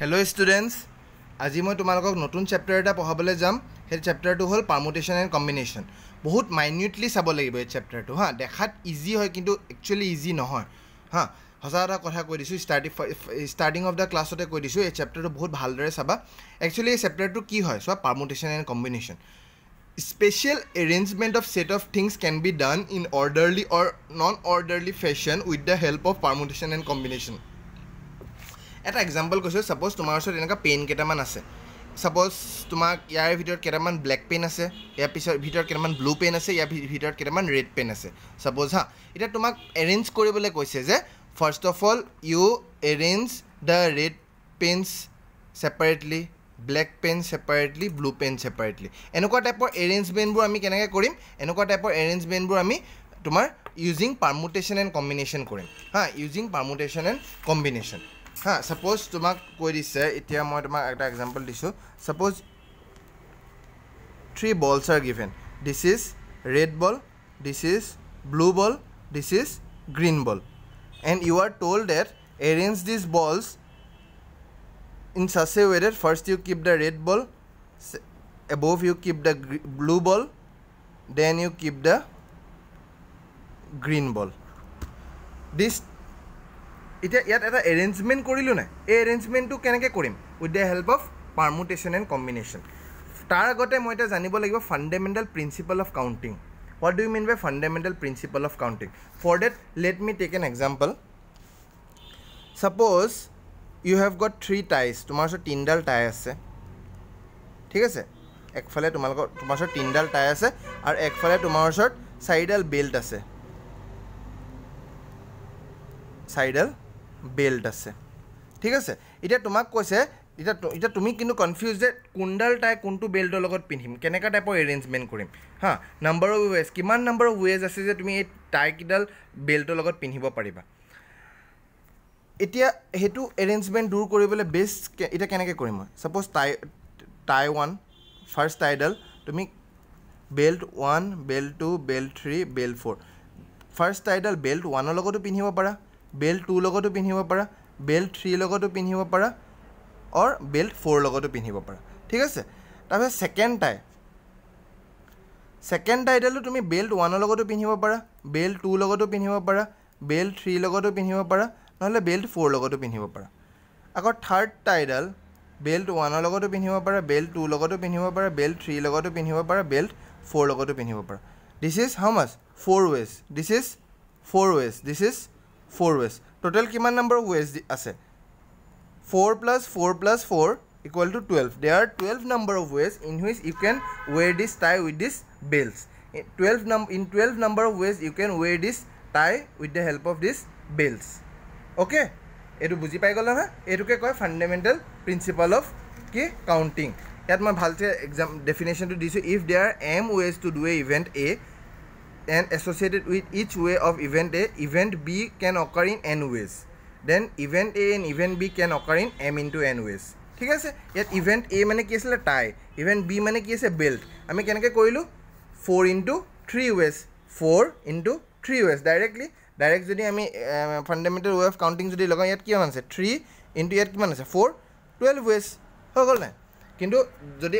Hello' students আজি মই তোমালোকক নতুন চেপ্টাৰ এটা পঢ়াবলৈ যাম সেই চেপ্টাৰটো হ'ল পাৰ্মুটেশ্যন এণ্ড কম্বিনেশ্যন বহুত মাইনিউটলি চাব লাগিব এই চেপ্টাৰটো হা দেখাত ইজি হয় কিন্তু একচুৱেলি ইজি নহয় হা সঁচা এটা কথা কৈ দিছোঁ ষ্টাৰ্টিং ষ্টাৰ্টিং অফ দ্য ক্লাছতে কৈ দিছোঁ এই চেপ্টাৰটো বহুত ভালদৰে চাবা একচুৱেলি এই চেপ্টাৰটো কি হয় চোৱা permutation and combination special arrangement of set of things can be done in orderly or non orderly fashion with the help of permutation and combination এটা এক্সাম্পল কৈছোঁ ছাপ'জ তোমাৰ ওচৰত এনেকুৱা পেইন কেইটামান আছে ছাপ'জ তোমাক ইয়াৰ ভিতৰত কেইটামান ব্লেক পেইন আছে ইয়াৰ পিছৰ ভিতৰত কেইটামান ব্লু পেইন আছে ইয়াৰ ভিতৰত কেইটামান ৰেড পেইন আছে ছাপ'জ হা এতিয়া তোমাক এৰেঞ্জ কৰিবলৈ কৈছে যে first of all you arrange the red pens separately black pen separately blue pen separately এনেকুৱা টাইপৰ এৰেঞ্জমেণ্টবোৰ আমি কেনেকৈ কৰিম এনেকুৱা টাইপৰ এৰেঞ্জমেণ্টবোৰ আমি তোমাৰ ইউজিং পাৰ্মুটেশ্যন এণ্ড কম্বিনেশ্যন কৰিম হা ইউজিং পাৰ্মুটেশ্যন এণ্ড কম্বিনেশ্যন হা ছাপ'জ তোমাক কৈ দিছে এতিয়া মই তোমাক এটা এক্সাম্পল দিছোঁ suppose three balls are given this is red ball this is blue ball this is green ball and you are told that arrange this balls in such a way that first you keep the red ball above you keep the blue ball then you keep the green ball this এতিয়া ইয়াত এটা arrangement কৰিলোঁ নাই এই এৰেঞ্জমেণ্টটো কেনেকৈ কৰিম with the help of permutation and combination তাৰ আগতে মই এতিয়া জানিব লাগিব fundamental principle of counting what do you mean by fundamental principle of counting for that let me take an example suppose you have got three ties তোমাৰ ওচৰত তিনিডাল টাই আছে ঠিক আছে একফালে তোমালোকৰ তোমাৰ ওচৰত তিনিডাল টাই আছে আৰু একফালে তোমাৰ ওচৰত চাৰিডাল বেল্ট আছে চাৰিডাল বেল্ট আছে ঠিক আছে এতিয়া তোমাক কৈছে এতিয়া এতিয়া তুমি কিন্তু কনফিউজ যে কোনডাল টাই কোনটো বেল্টৰ লগত পিন্ধিম কেনেকুৱা টাইপৰ এৰেঞ্জমেণ্ট কৰিম হা নম্বৰ অফ ৱেজ কিমান নম্বৰ অফ ৱেজ আছে যে তুমি এই টাইকেইডাল বেল্টৰ লগত পিন্ধিব পাৰিবা এতিয়া সেইটো এৰেঞ্জমেণ্ট দূৰ কৰিবলৈ বেষ্ট এতিয়া কেনেকৈ কৰিম মই suppose tie tie one first টাইডাল তুমি belt one belt two belt three belt four first টাইডাল বেল্ট ওৱানৰ লগতো পিন্ধিব পাৰা বেল্ট টু লগতো পিন্ধিব পাৰা বেল্ট থ্ৰী লগতো পিন্ধিব পাৰা অৰ বেল্ট ফ'ৰ লগতো পিন্ধিব পাৰা ঠিক আছে তাৰপিছত ছেকেণ্ড টাই ছেকেণ্ড টাইডালো তুমি বেল্ট ওৱানৰ লগতো পিন্ধিব পাৰা বেল্ট টু লগতো পিন্ধিব পাৰা বেল্ট থ্ৰী লগতো পিন্ধিব পাৰা নহ'লে বেল্ট ফ'ৰ লগতো পিন্ধিব পাৰা আকৌ থাৰ্ড টাইডাল বেল্ট ওৱানৰ লগতো পিন্ধিব পাৰা বেল্ট টু লগতো পিন্ধিব পাৰা বেল্ট থ্ৰী লগতো পিন্ধিব পাৰা বেল্ট ফ'ৰ লগতো পিন্ধিব পাৰা this is how much four ways this is four ways this is four ways total কিমান নাম্বাৰ ৱেজ আছে four plus four plus four equal to twelve they are twelve number of ways in which you can wear this tie with this belts twelve নাম in twelve number of ways you can wear this tie with the help of this belts okay এইটো বুজি পাই গ'লা নহয় এইটোকে কয় fundamental principle of কি counting ইয়াত মই ভালকৈ এক্সাম ডেফিনেশ্যনটো দিছোঁ if there are m ways to do a event a and associated with each way of event A, event B can occur in n ways. Then event A and event B can occur in m into n ways. ঠিক আছে ইয়াত event এ মানে কি আছিলে Tai event B মানে কি আছে belt আমি কেনেকৈ কৰিলোঁ four into three ways four into three ways directly direct যদি আমি ফাণ্ডামেণ্টেল ৱে অফ কাউণ্টিং যদি লগাওঁ ইয়াত কিমান আছে থ্ৰী ইনটু ইয়াত কিমান আছে ফ'ৰ টুৱেল্ভ ৱেজ হৈ গ'ল নাই কিন্তু যদি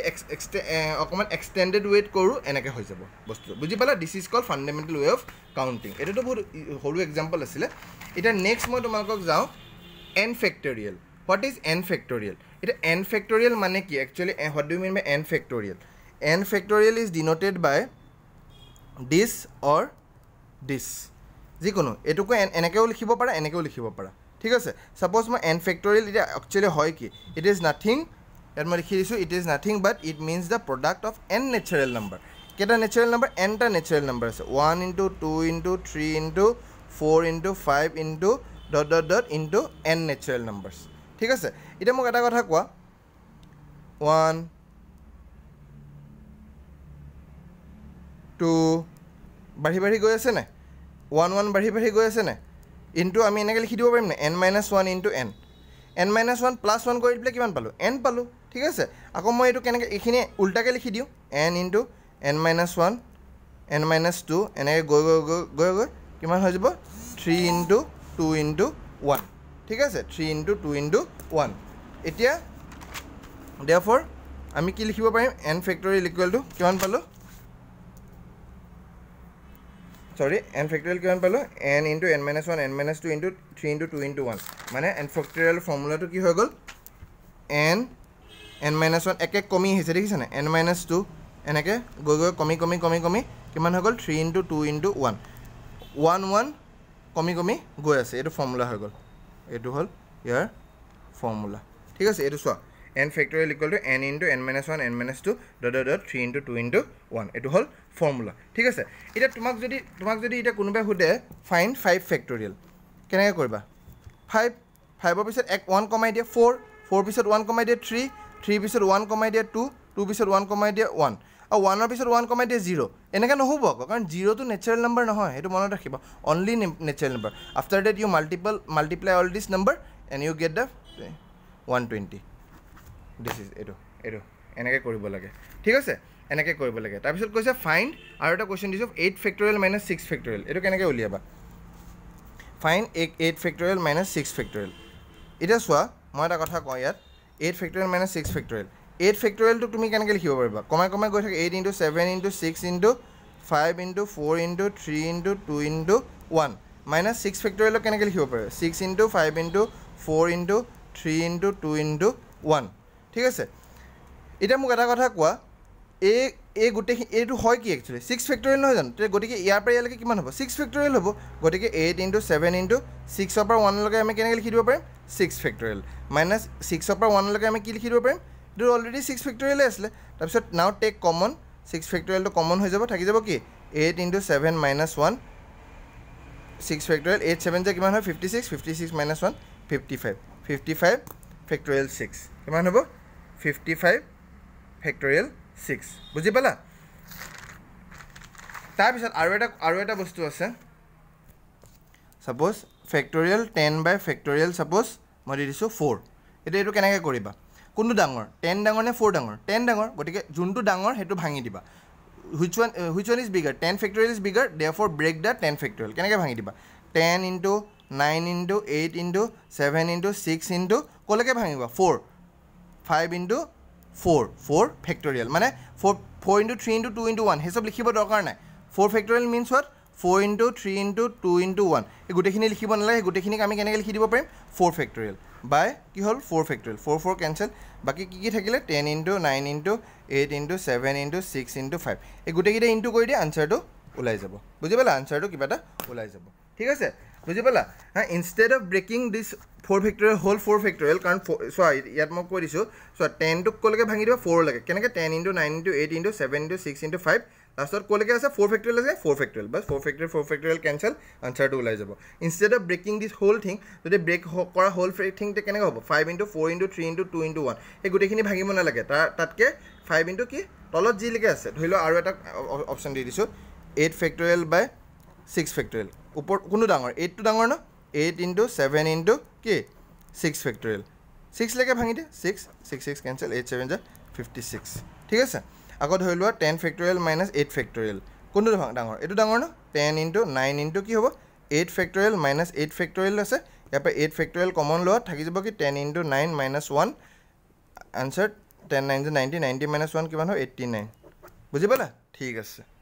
অকণমান এক্সটেণ্ডেড ৱেত কৰোঁ এনেকৈ হৈ যাব বস্তুটো বুজি পালা this is call fundamental way of counting এইটোতো বহুত সৰু এক্সাম্পল আছিলে এতিয়া নেক্সট মই তোমালোকক যাওঁ n factorial what is n factorial এতিয়া এন ফেক্টৰিয়েল মানে কি actually what do mean by n factorial n factorial is denoted by this or this যিকোনো এইটোকো এন এনেকৈও লিখিব পাৰা এনেকৈও লিখিব পাৰা ঠিক আছে ছাপ'জ মই এন ফেক্টৰিয়েল এতিয়া একচুৱেলি হয় কি ইট ইজ নাথিং ইয়াত মই লিখি দিছোঁ it is nothing but it means the product of n natural number কেইটা নেচাৰেল নাম্বাৰ এনটা নেচাৰেল নাম্বাৰ আছে one into two into three into four into five into dot dot dot into n natural numbers ঠিক আছে এতিয়া মোক এটা কথা কোৱা ওৱান টু বাঢ়ি বাঢ়ি গৈ আছেনে ওৱান ওৱান বাঢ়ি বাঢ়ি গৈ আছেনে ইণ্টু আমি এনেকৈ লিখি দিব পাৰিম নে n minus one into n n minus one plus one কৰি দিবলৈ কিমান পালোঁ এন পালোঁ ঠিক আছে আকৌ মই এইটো কেনেকৈ এইখিনি উল্টাকৈ লিখি দিওঁ n into n minus one n minus two এনেকৈ গৈ গৈ গৈ গৈ গৈ কিমান হৈ যাব three into two into one ঠিক আছে three into two into one এতিয়া ডে ফৰ আমি কি লিখিব পাৰিম এন ফেক্টৰী ইলিকুৱেলটো কিমান পালোঁ চৰি এন ফেক্টৰিয়েল কিমান পালোঁ n into n minus one n minus two into three into two into one মানে এন ফেক্টৰিয়েল ফৰ্মুলাটো কি হৈ গ'ল এন এন মাইনাছ ওৱান একে কমি আহিছে দেখিছেনে এন মাইনাছ টু এনেকৈ গৈ গৈ কমি কমি কমি কমি কিমান হৈ গ'ল three into two into one one one কমি কমি গৈ আছে এইটো ফৰ্মুলা হৈ গ'ল এইটো হ'ল ইয়াৰ ফৰ্মুলা ঠিক আছে এইটো চোৱা n factorial equal to n into n minus one n minus two dot dot three into two into one এইটো হ'ল ফৰ্মুলা ঠিক আছে এতিয়া তোমাক যদি তোমাক যদি এতিয়া কোনোবাই সোধে ফাইন ফাইভ ফেক্টৰিয়েল কেনেকৈ কৰিবা ফাইভ ফাইভৰ পিছত এক ওৱান কমাই দিয়ে ফ'ৰ ফ'ৰ পিছত ওৱান কমাই দিয়ে থ্ৰী থ্ৰীৰ পিছত ওৱান কমাই দিয়া টু টুৰ পিছত ওৱান কমাই দিয়া ওৱান আৰু ওৱানৰ পিছত ওৱান কমাই দিয়া জিৰ' এনেকৈ নহ'ব আকৌ কাৰণ জিৰ'টো নেচাৰেল নাম্বাৰ নহয় সেইটো মনত ৰাখিব only natural number after that you multiple multiply all this number and you get the one twenty this is এইটো এইটো এনেকৈ কৰিব লাগে ঠিক আছে এনেকৈ কৰিব লাগে তাৰপিছত কৈছে ফাইণ্ড আৰু এটা কুৱেশ্যন দিছোঁ eight factorial minus six factorial এইটো কেনেকৈ উলিয়াবা find eight eight factorial minus six factorial এতিয়া চোৱা মই এটা কথা কওঁ ইয়াত eight factorial minus six factorial eight ফেক্টৰিয়েলটো তুমি কেনেকৈ লিখিব পাৰিবা কমে কমে গৈ থাকে eight into seven into six into five into four into three into two into one minus six ফেক্টৰিয়েলক কেনেকৈ লিখিব পাৰে six into five into four into three into two into one ঠিক আছে এতিয়া মোক এটা কথা কোৱা এই এই গোটেইখিনি এইটো হয় কি একচুৱেলি ছিক্স ফেক্টৰিয়েল নহয় জানো তেতিয়া গতিকে ইয়াৰ পৰা ইয়ালৈকে কিমান হ'ব ছিক্স ফেক্টৰিয়েল হ'ব গতিকে এইট ইণ্টু ছেভেন ইণ্টু ছিক্সৰ পৰা ওৱানলৈকে আমি কেনেকৈ লিখি পাৰিম ছিক্স ফেক্টৰিয়েল মাইনাছ ছিক্সৰ পৰা ওৱানলৈকে আমি কি লিখি দিব পাৰিম এইটো অলৰেডি ছিক্স ফেক্টৰিয়েলে আছিলে তাৰপিছত নাও টেক কমন ছিক্স ফেক্টৰিয়েলটো কমন হৈ যাব থাকি যাব কি eight into seven minus one six factorial eight seven যে কিমান হয় fifty six fifty six minus one fifty five fifty five factorial six কিমান হ'ব ফিফটি ফাইভ ফেক্টৰিয়েল ছিক্স বুজি পালা তাৰপিছত আৰু এটা আৰু এটা বস্তু আছে suppose factorial ten by factorial suppose মই দি দিছোঁ ফ'ৰ এতিয়া এইটো কেনেকৈ কৰিবা কোনটো ডাঙৰ টেন ডাঙৰ নে ফ'ৰ ডাঙৰ টেন ডাঙৰ গতিকে যোনটো ডাঙৰ সেইটো ভাঙি দিবা which one which one is bigger ten factorial is bigger than four break the ten factorial কেনেকৈ ভাঙি দিবা ten into nine into eight into seven into six into ক'লৈকে ভাঙিবা four five into four four factorial মানে four four into three into two into one সেইচব লিখিব দৰকাৰ নাই four factorial means four into three into two into one এই গোটেইখিনি লিখিব নালাগে গোটেইখিনিক আমি কেনেকৈ লিখি দিব পাৰিম ফ'ৰ ফেক্টৰিয়েল বাই কি হ'ল four factorial four four cancel বাকী কি কি থাকিলে ten into nine into eight into seven into six into five এই গোটেইকেইটা ইণ্টু কৰি দিয়ে আনচাৰটো ওলাই যাব বুজি পালা আনচাৰটো কিবা এটা ওলাই যাব ঠিক আছে বুজি পালা হাঁ instead of breaking this four factorial হ'ল ফ'ৰ ফেক্টৰিয়েল কাৰণ ফ'ৰ চোৱা ইয়াত মই কৈ দিছোঁ চোৱা টেনটোক ক'লৈকে ভাঙি দিবা ফ'ৰলৈকে কেনেকৈ ten into nine into eight into seven into six into five লাষ্টত ক'লৈকে আছে ফ'ৰ ফেক্টৰিয়েল আছে ফ'ৰ ফেক্টৰিয়েল বাছ four factorial four factorial cancel আনচাৰটো ওলাই যাব ইনষ্টেড অফ ব্ৰেকিং দিছ হ'ল থিং যদি ব্ৰেক কৰা হ'ল থিংটো কেনেকৈ হ'ব five into four into three into two into one সেই গোটেইখিনি ভাঙিব নালাগে তাৰ তাতকৈ ফাইভ ইণ্টু কি তলত যিলৈকে আছে ধৰি লওক আৰু এটা অপশ্যন দি দিছোঁ eight factorial by six factorial ওপৰত কোনো ডাঙৰ এইটটো ডাঙৰ ন এইট ইণ্টু ছেভেন ইণ্টু কি ছিক্স ফেক্টৰিয়েল ছিক্সলৈকে ভাঙি দিয়ে six six six cancel eight seven জাৰ ফিফটি ছিক্স ঠিক আছে আকৌ ধৰি লোৱা ten factorial minus eight factorial কোনটো ডাঙৰ এইটো ডাঙৰ ন টেন ইণ্টু নাইন ইণ্টু কি হ'ব eight factorial minus eight factorial আছে ইয়াৰ পৰা এইট ফেক্টৰিয়েল কমন লোৱা থাকি যাব কি ten into nine minus one answer ten nine যে নাইণ্টি নাইণ্টি মাইনাছ ওৱান কিমান হয় এইট্টি নাইন বুজি পালা ঠিক আছে